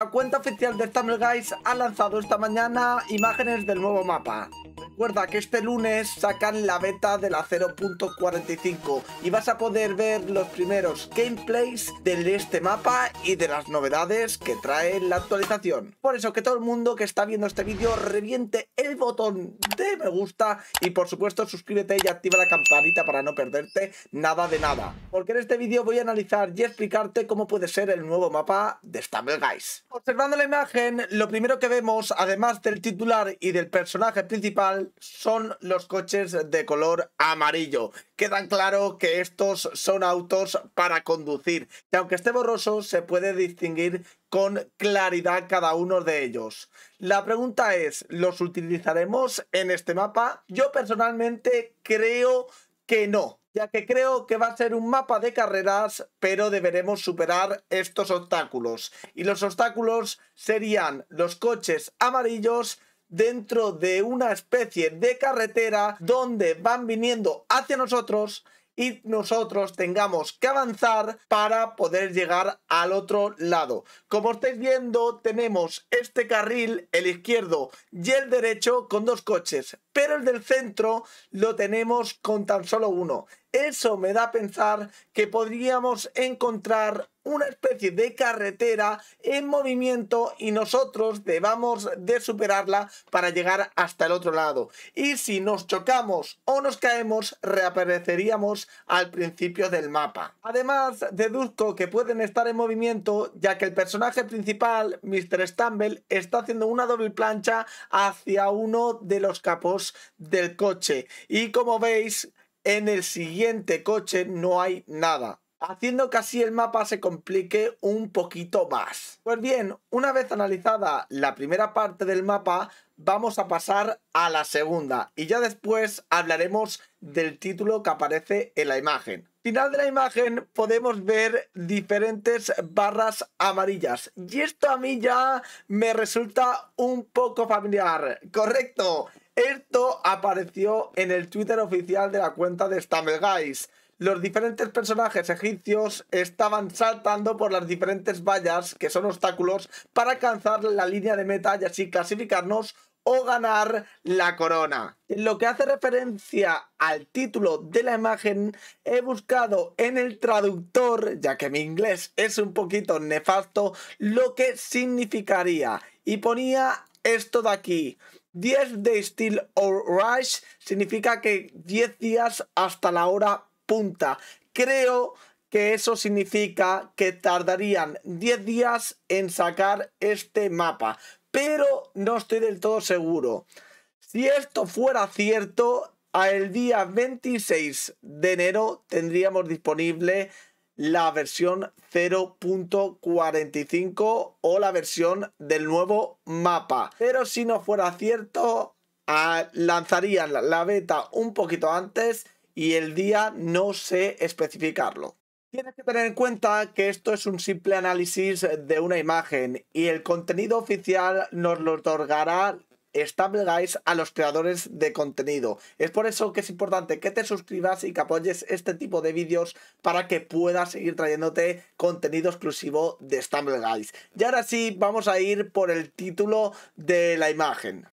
La cuenta oficial de Stumble Guys ha lanzado esta mañana imágenes del nuevo mapa. Recuerda que este lunes sacan la beta de la 0.45 y vas a poder ver los primeros gameplays de este mapa y de las novedades que trae la actualización. Por eso que todo el mundo que está viendo este vídeo reviente el botón de me gusta y por supuesto suscríbete y activa la campanita para no perderte nada de nada. Porque en este vídeo voy a analizar y explicarte cómo puede ser el nuevo mapa de Stumble Guys. Observando la imagen, lo primero que vemos, además del titular y del personaje principal, son los coches de color amarillo. Quedan claro que estos son autos para conducir, y aunque esté borroso se puede distinguir con claridad cada uno de ellos. La pregunta es, ¿los utilizaremos en este mapa? Yo personalmente creo que no, ya que creo que va a ser un mapa de carreras, pero deberemos superar estos obstáculos. Y los obstáculos serían los coches amarillos dentro de una especie de carretera donde van viniendo hacia nosotros y nosotros tengamos que avanzar para poder llegar al otro lado. Como estáis viendo, tenemos este carril, el izquierdo y el derecho, con dos coches, pero el del centro lo tenemos con tan solo uno. Eso me da a pensar que podríamos encontrar una especie de carretera en movimiento y nosotros debamos de superarla para llegar hasta el otro lado. Y si nos chocamos o nos caemos, reapareceríamos al principio del mapa. Además, deduzco que pueden estar en movimiento ya que el personaje principal, Mr. Stumble, está haciendo una doble plancha hacia uno de los capos del coche. Y como veis, en el siguiente coche no hay nada haciendo que así el mapa se complique un poquito más. Pues bien, una vez analizada la primera parte del mapa, vamos a pasar a la segunda y ya después hablaremos del título que aparece en la imagen. Final de la imagen podemos ver diferentes barras amarillas y esto a mí ya me resulta un poco familiar, ¿correcto? Esto apareció en el Twitter oficial de la cuenta de StumbleGuys los diferentes personajes egipcios estaban saltando por las diferentes vallas que son obstáculos para alcanzar la línea de meta y así clasificarnos o ganar la corona. lo que hace referencia al título de la imagen, he buscado en el traductor, ya que mi inglés es un poquito nefasto, lo que significaría. Y ponía esto de aquí. 10 days till or rush significa que 10 días hasta la hora punta. Creo que eso significa que tardarían 10 días en sacar este mapa, pero no estoy del todo seguro. Si esto fuera cierto, el día 26 de enero tendríamos disponible la versión 0.45 o la versión del nuevo mapa. Pero si no fuera cierto, ah, lanzarían la beta un poquito antes y el día no sé especificarlo. Tienes que tener en cuenta que esto es un simple análisis de una imagen y el contenido oficial nos lo otorgará Stable Guys a los creadores de contenido. Es por eso que es importante que te suscribas y que apoyes este tipo de vídeos para que puedas seguir trayéndote contenido exclusivo de Stable Guys. Y ahora sí, vamos a ir por el título de la imagen.